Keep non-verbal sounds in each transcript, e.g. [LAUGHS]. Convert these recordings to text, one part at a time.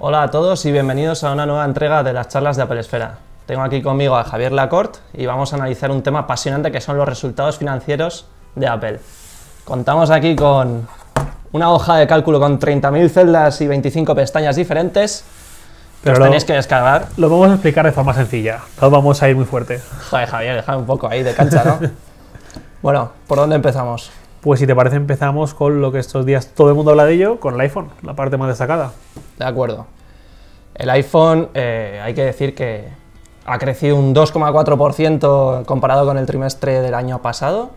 Hola a todos y bienvenidos a una nueva entrega de las charlas de Apple Esfera. Tengo aquí conmigo a Javier Lacorte y vamos a analizar un tema apasionante que son los resultados financieros de Apple. Contamos aquí con una hoja de cálculo con 30.000 celdas y 25 pestañas diferentes. Pero que tenéis que descargar. Lo vamos a explicar de forma sencilla. No vamos a ir muy fuerte. Joder, Javier, déjame un poco ahí de cancha, ¿no? [LAUGHS] bueno, ¿por dónde empezamos? Pues si te parece empezamos con lo que estos días todo el mundo habla de ello, con el iPhone, la parte más destacada. De acuerdo. El iPhone, eh, hay que decir que ha crecido un 2,4% comparado con el trimestre del año pasado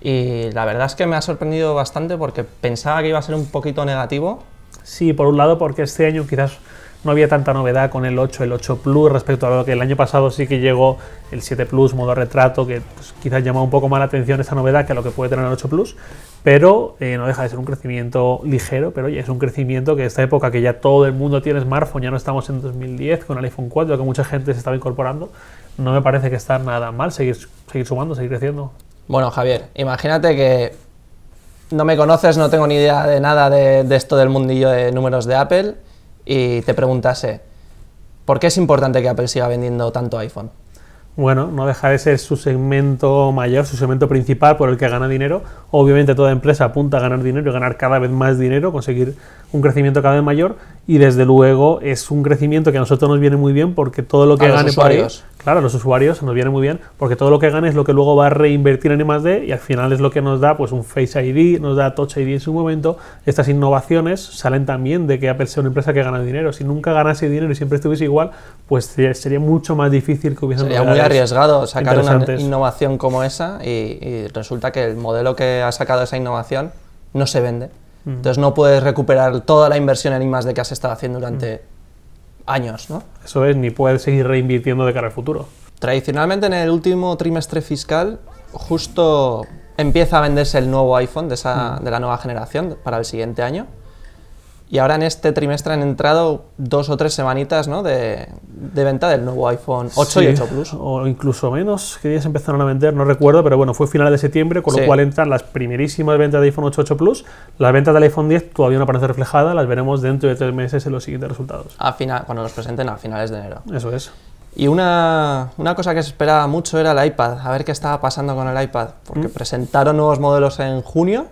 y la verdad es que me ha sorprendido bastante porque pensaba que iba a ser un poquito negativo. Sí, por un lado porque este año quizás no había tanta novedad con el 8, el 8 Plus respecto a lo que el año pasado sí que llegó el 7 Plus, modo retrato, que pues, quizás llamó un poco más la atención esa novedad que a lo que puede tener el 8 Plus, pero eh, no deja de ser un crecimiento ligero, pero oye, es un crecimiento que esta época que ya todo el mundo tiene smartphone, ya no estamos en 2010 con el iPhone 4, que mucha gente se estaba incorporando, no me parece que está nada mal seguir, seguir sumando, seguir creciendo. Bueno, Javier, imagínate que no me conoces, no tengo ni idea de nada de esto del mundillo de números de Apple y te preguntase, ¿por qué es importante que Apple siga vendiendo tanto iPhone? bueno, no deja de ser su segmento mayor, su segmento principal por el que gana dinero. Obviamente toda empresa apunta a ganar dinero, ganar cada vez más dinero, conseguir un crecimiento cada vez mayor y desde luego es un crecimiento que a nosotros nos viene muy bien porque todo lo que a gane los usuarios. claro, los usuarios nos viene muy bien porque todo lo que gane es lo que luego va a reinvertir en I+.D. y al final es lo que nos da pues un Face ID, nos da Touch ID en su momento. Estas innovaciones salen también de que Apple sea una empresa que gana dinero. Si nunca ganase dinero y siempre estuviese igual, pues sería mucho más difícil que hubiese Sería muy arriesgado sacar una innovación como esa y resulta que el modelo que ha sacado esa innovación no se vende. Mm. Entonces no puedes recuperar toda la inversión en de que has estado haciendo durante mm. años, ¿no? Eso es, ni puedes seguir reinvirtiendo de cara al futuro. Tradicionalmente en el último trimestre fiscal justo empieza a venderse el nuevo iPhone de, mm. de la nueva generación para el siguiente año y ahora en este trimestre han entrado dos o tres semanitas ¿no? de, de, venta del nuevo iPhone 8 y 8 Plus. O incluso menos, que días empezaron a vender, no recuerdo, pero bueno, fue final de septiembre, con lo cual entran las primerísimas ventas de iPhone 8 8 Plus. Las ventas del iPhone 10 todavía no aparecen reflejadas, las veremos dentro de tres meses en los siguientes resultados. A final, cuando los presenten a finales de enero. Eso es. Y una, una, cosa que se esperaba mucho era el iPad, a ver qué estaba pasando con el iPad, porque ¿Mm? presentaron nuevos modelos en junio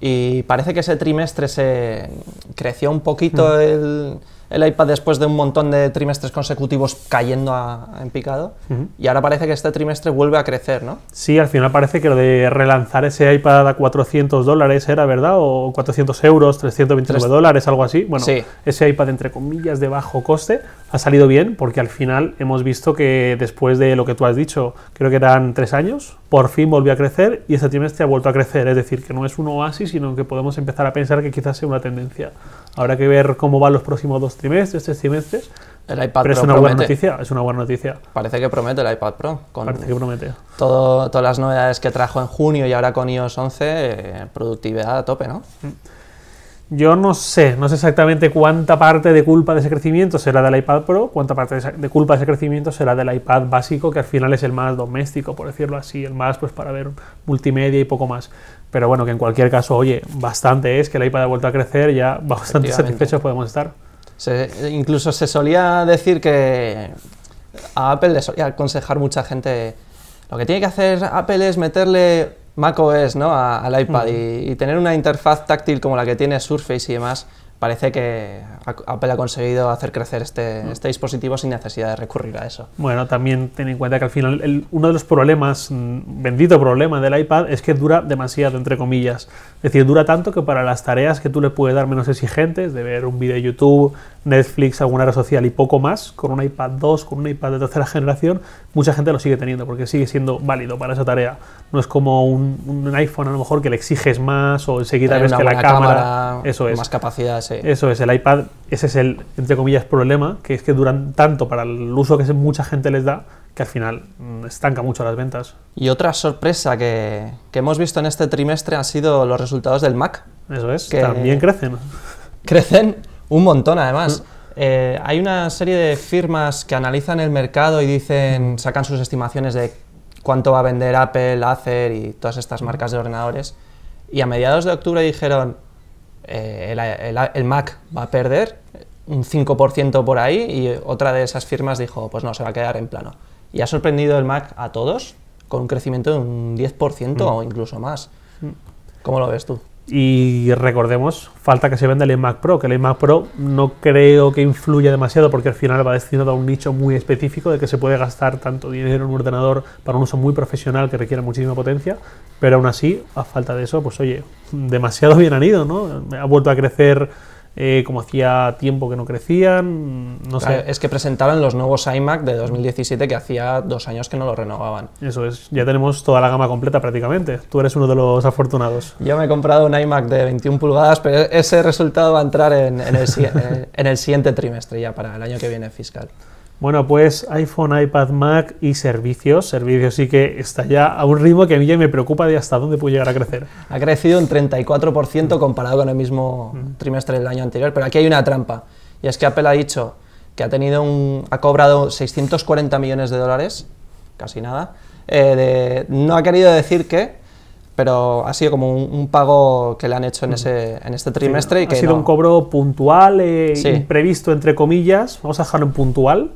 y parece que ese trimestre se creció un poquito hmm. el, iPad después de un montón de trimestres consecutivos cayendo en picado. Hmm. Y ahora parece que este trimestre vuelve a crecer, ¿no? Sí, al final parece que lo de relanzar ese iPad a 400 dólares era, ¿verdad? O 400 euros, 329 dólares, algo así. Bueno, ese iPad entre comillas de bajo coste ha salido bien porque al final hemos visto que después de lo que tú has dicho, creo que eran tres años, por fin volvió a crecer y este trimestre ha vuelto a crecer. Es decir, que no es un oasis, sino que podemos empezar a pensar que quizás sea una tendencia. Habrá que ver cómo van los próximos dos trimestres, tres trimestres. El iPad Pero Pro es una buena noticia, es una buena noticia. Parece que promete el iPad Pro. Con Parece que promete. Todo, todas las novedades que trajo en junio y ahora con iOS 11, eh, productividad a tope, ¿no? Mm. Yo no sé, no sé exactamente cuánta parte de culpa de ese crecimiento será del iPad Pro, cuánta parte de, culpa de ese crecimiento será del iPad básico, que al final es el más doméstico, por decirlo así, el más pues para ver multimedia y poco más. Pero bueno, que en cualquier caso, oye, bastante es que el iPad ha vuelto a crecer, ya bastante satisfechos podemos estar. incluso se solía decir que a Apple le solía aconsejar mucha gente, lo que tiene que hacer Apple es meterle macOS ¿no? al iPad y, tener una interfaz táctil como la que tiene Surface y demás, parece que Apple ha conseguido hacer crecer este, mm. este dispositivo sin necesidad de recurrir a eso. Bueno, también ten en cuenta que al final uno de los problemas, mm, bendito problema del iPad, es que dura demasiado, entre comillas. Es decir, dura tanto que para las tareas que tú le puedes dar menos exigentes, de ver un video de YouTube, Netflix, alguna red social y poco más, con un iPad 2, con un iPad de tercera generación, mucha gente lo sigue teniendo porque sigue siendo válido para esa tarea. No es como un, iPhone a lo mejor que le exiges más o enseguida ves que la cámara, Eso es. Más capacidad, sí. Eso es. El iPad, ese es el, entre comillas, problema, que es que duran tanto para el uso que mucha gente les da que al final mm, estanca mucho las ventas. Y otra sorpresa que, hemos visto en este trimestre han sido los resultados del Mac. Eso es. Que también crecen. [LAUGHS] Crecen un montón, además. Mm. Eh, hay una serie de firmas que analizan el mercado y dicen, sacan sus estimaciones de cuánto va a vender Apple, Acer y todas estas marcas de ordenadores. Y a mediados de octubre dijeron, eh, el, Mac va a perder un 5% por ahí y otra de esas firmas dijo, pues no, se va a quedar en plano. Y ha sorprendido el Mac a todos con un crecimiento de un 10% mm. o incluso más. Mm. ¿Cómo lo ves tú? Y recordemos, falta que se venda el iMac Pro, que el iMac Pro no creo que influya demasiado porque al final va destinado a un nicho muy específico de que se puede gastar tanto dinero en un ordenador para un uso muy profesional que requiere muchísima potencia, pero aún así, a falta de eso, pues oye, demasiado bien han ido, ¿no? Ha vuelto a crecer eh, como hacía tiempo que no crecían, no sé. Es que presentaban los nuevos iMac de 2017 que hacía dos años que no lo renovaban. Eso es, ya tenemos toda la gama completa prácticamente. Tú eres uno de los afortunados. Yo me he comprado un iMac de 21 pulgadas, pero ese resultado va a entrar [LAUGHS] en el siguiente trimestre ya para el año que viene fiscal. Bueno, pues iPhone, iPad, Mac y servicios. Servicios sí que está ya a un ritmo que a mí ya me preocupa de hasta dónde puede llegar a crecer. Ha crecido un 34% mm. comparado con el mismo mm. trimestre del año anterior, pero aquí hay una trampa. Y es que Apple ha dicho que ha, tenido un, ha cobrado 640 millones de dólares, casi nada. Eh, no ha querido decir que, pero ha sido como un, pago que le han hecho en, mm. ese, en este trimestre. y que ha sido un cobro puntual, eh, imprevisto, entre comillas. Vamos a dejarlo en puntual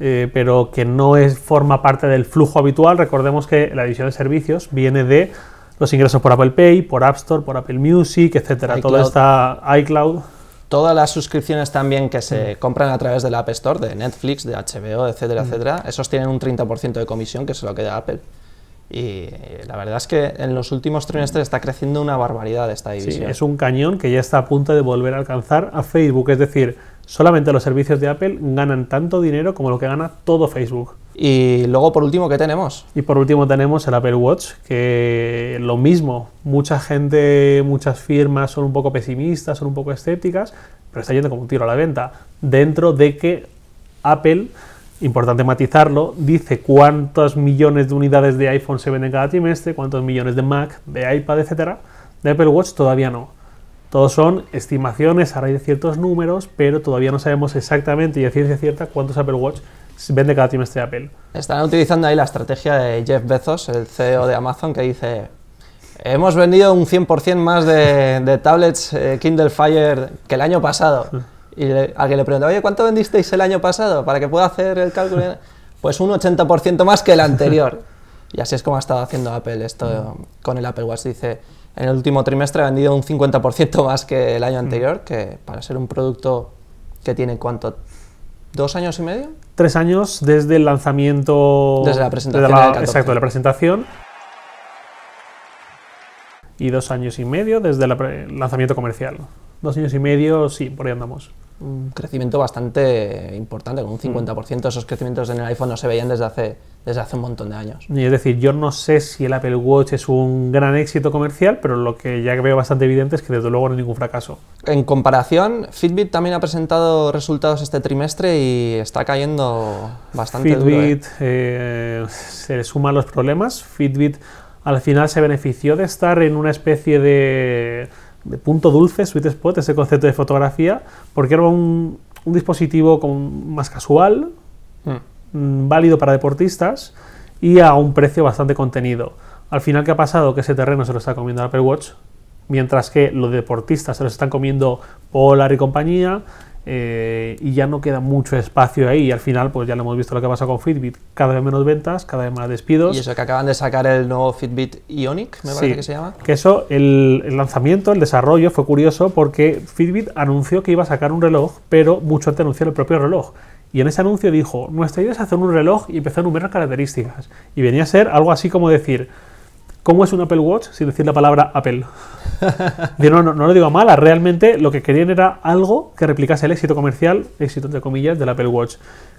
eh, pero que no es, forma parte del flujo habitual. Recordemos que la división de servicios viene de los ingresos por Apple Pay, por App Store, por Apple Music, etcétera. Todo esta iCloud. Todas las suscripciones también que se compran a través del App Store, de Netflix, de HBO, etcétera, mm. etcétera, esos tienen un 30% de comisión que se lo queda Apple. Y la verdad es que en los últimos trimestres está creciendo una barbaridad esta división. Sí, es un cañón que ya está a punto de volver a alcanzar a Facebook. Es decir, Solamente los servicios de Apple ganan tanto dinero como lo que gana todo Facebook. Y luego, por último, ¿qué tenemos? Y por último tenemos el Apple Watch, que lo mismo, mucha gente, muchas firmas son un poco pesimistas, son un poco escépticas, pero está yendo como un tiro a la venta, dentro de que Apple importante matizarlo, dice cuántos millones de unidades de iPhone se venden cada trimestre, cuántos millones de Mac, de iPad, etcétera. De Apple Watch todavía no. Todos son estimaciones a raíz de ciertos números, pero todavía no sabemos exactamente y a ciencia cierta cuántos Apple Watch vende cada trimestre de Apple. Están utilizando ahí la estrategia de Jeff Bezos, el CEO de Amazon, que dice, hemos vendido un 100% más de, tablets eh, Kindle Fire que el año pasado. Y alguien le pregunta, oye, ¿cuánto vendisteis el año pasado? Para que pueda hacer el cálculo. Pues un 80% más que el anterior. [LAUGHS] Y así es como ha estado haciendo Apple esto con el Apple Watch. Dice, en el último trimestre ha vendido un 50% más que el año mm. anterior, que para ser un producto que tiene cuánto, dos años y medio? Tres años desde el lanzamiento... Desde la presentación. la, exacto, de la presentación. Y dos años y medio desde el lanzamiento comercial. Dos años y medio, sí, por ahí andamos un crecimiento bastante importante, con un 50%. Mm. de Esos crecimientos en el iPhone no se veían desde hace, desde hace un montón de años. Y es decir, yo no sé si el Apple Watch es un gran éxito comercial, pero lo que ya veo bastante evidente es que desde luego no hay ningún fracaso. En comparación, Fitbit también ha presentado resultados este trimestre y está cayendo bastante Fitbit, duro. Fitbit ¿eh? Eh, se le suman los problemas. Fitbit al final se benefició de estar en una especie de de punto dulce, sweet spot, ese concepto de fotografía, porque era un, dispositivo con, más casual, mm. Mm, válido para deportistas y a un precio bastante contenido. Al final, ¿qué ha pasado? Que ese terreno se lo está comiendo Apple Watch, mientras que los deportistas se lo están comiendo Polar y compañía, eh, y ya no queda mucho espacio ahí. Y al final, pues ya lo hemos visto lo que pasa con Fitbit. Cada vez menos ventas, cada vez más despidos. Y eso que acaban de sacar el nuevo Fitbit Ionic, me parece que se llama. Que eso, el, lanzamiento, el desarrollo fue curioso porque Fitbit anunció que iba a sacar un reloj, pero mucho antes anunció el propio reloj. Y en ese anuncio dijo, nuestra idea es hacer un reloj y empezar a enumerar características. Y venía a ser algo así como decir, ¿Cómo es un Apple Watch sin decir la palabra Apple? no, lo digo mala, realmente lo que querían era algo que replicase el éxito comercial, éxito entre comillas, del Apple Watch,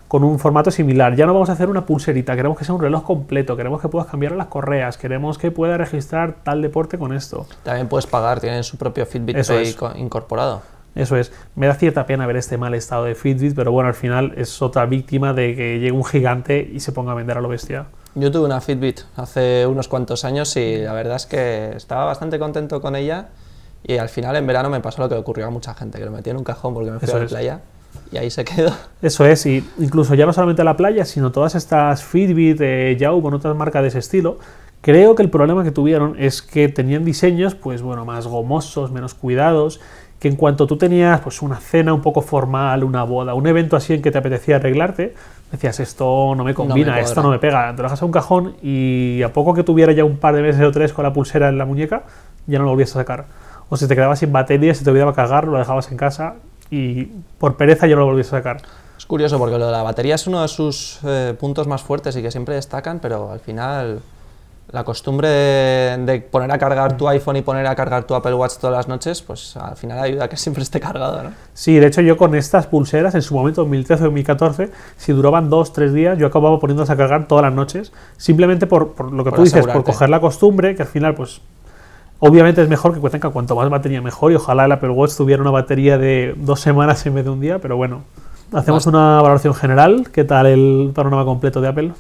con un formato similar. Ya no vamos a hacer una pulserita, queremos que sea un reloj completo, queremos que puedas cambiar las correas, queremos que pueda registrar tal deporte con esto. También puedes pagar, tienen su propio Fitbit incorporado. Eso es. Me da cierta pena ver este mal estado de Fitbit, pero bueno, al final es otra víctima de que llegue un gigante y se ponga a vender a lo bestia. Yo tuve una Fitbit hace unos cuantos años y la verdad es que estaba bastante contento con ella y al final en verano me pasó lo que ocurrió a mucha gente, que lo metí en un cajón porque me fui a la playa y ahí se quedó. Eso es, y incluso ya no solamente a la playa, sino todas estas Fitbit, ya eh, Yahoo, con otras marcas de ese estilo, creo que el problema que tuvieron es que tenían diseños, pues bueno, más gomosos, menos cuidados, en cuanto tú tenías pues, una cena un poco formal, una boda, un evento así en que te apetecía arreglarte, decías, esto no me combina, esto no me pega, te lo dejas a un cajón y a poco que tuviera ya un par de meses o tres con la pulsera en la muñeca, ya no lo volvías a sacar. O si te quedabas sin batería, se te olvidaba cagar, lo dejabas en casa y por pereza ya no lo volvías a sacar. Es curioso porque lo de la batería es uno de sus eh, puntos más fuertes y que siempre destacan, pero al final la costumbre de, poner a cargar tu iPhone y poner a cargar tu Apple Watch todas las noches, pues al final ayuda a que [LAUGHS] siempre esté cargado, ¿no? Sí, de hecho yo con estas pulseras en su momento, 2013 o 2014, si duraban dos, tres días, yo acababa poniéndolas a cargar todas las noches, simplemente por, lo que tú dices, por coger la costumbre, que al final pues Obviamente es mejor que que cuanto más batería mejor y ojalá el Apple Watch tuviera una batería de dos semanas en vez de un día, pero bueno, hacemos una valoración general. ¿Qué tal el panorama completo de Apple?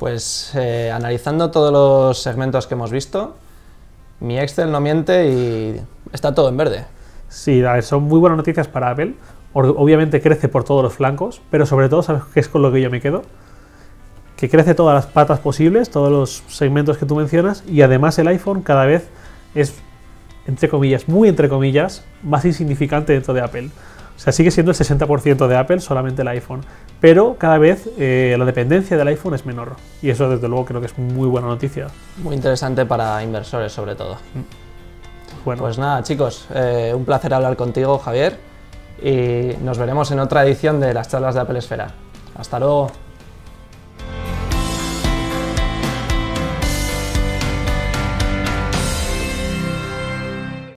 Pues eh, analizando todos los segmentos que hemos visto, mi Excel no miente y está todo en verde. Sí, son muy buenas noticias para Apple. Obviamente crece por todos los flancos, pero sobre todo, ¿sabes qué es con lo que yo me quedo? Que crece todas las patas posibles, todos los segmentos que tú mencionas, y además el iPhone cada vez es, entre comillas, muy entre comillas, más insignificante dentro de Apple. O sea, sigue siendo el 60% de Apple solamente el iPhone, pero cada vez eh, la dependencia del iPhone es menor. Y eso desde luego creo que es muy buena noticia. Muy interesante para inversores sobre todo. Bueno. Pues nada, chicos, eh, un placer hablar contigo, Javier, y nos veremos en otra edición de las charlas de Apple Esfera. Hasta luego.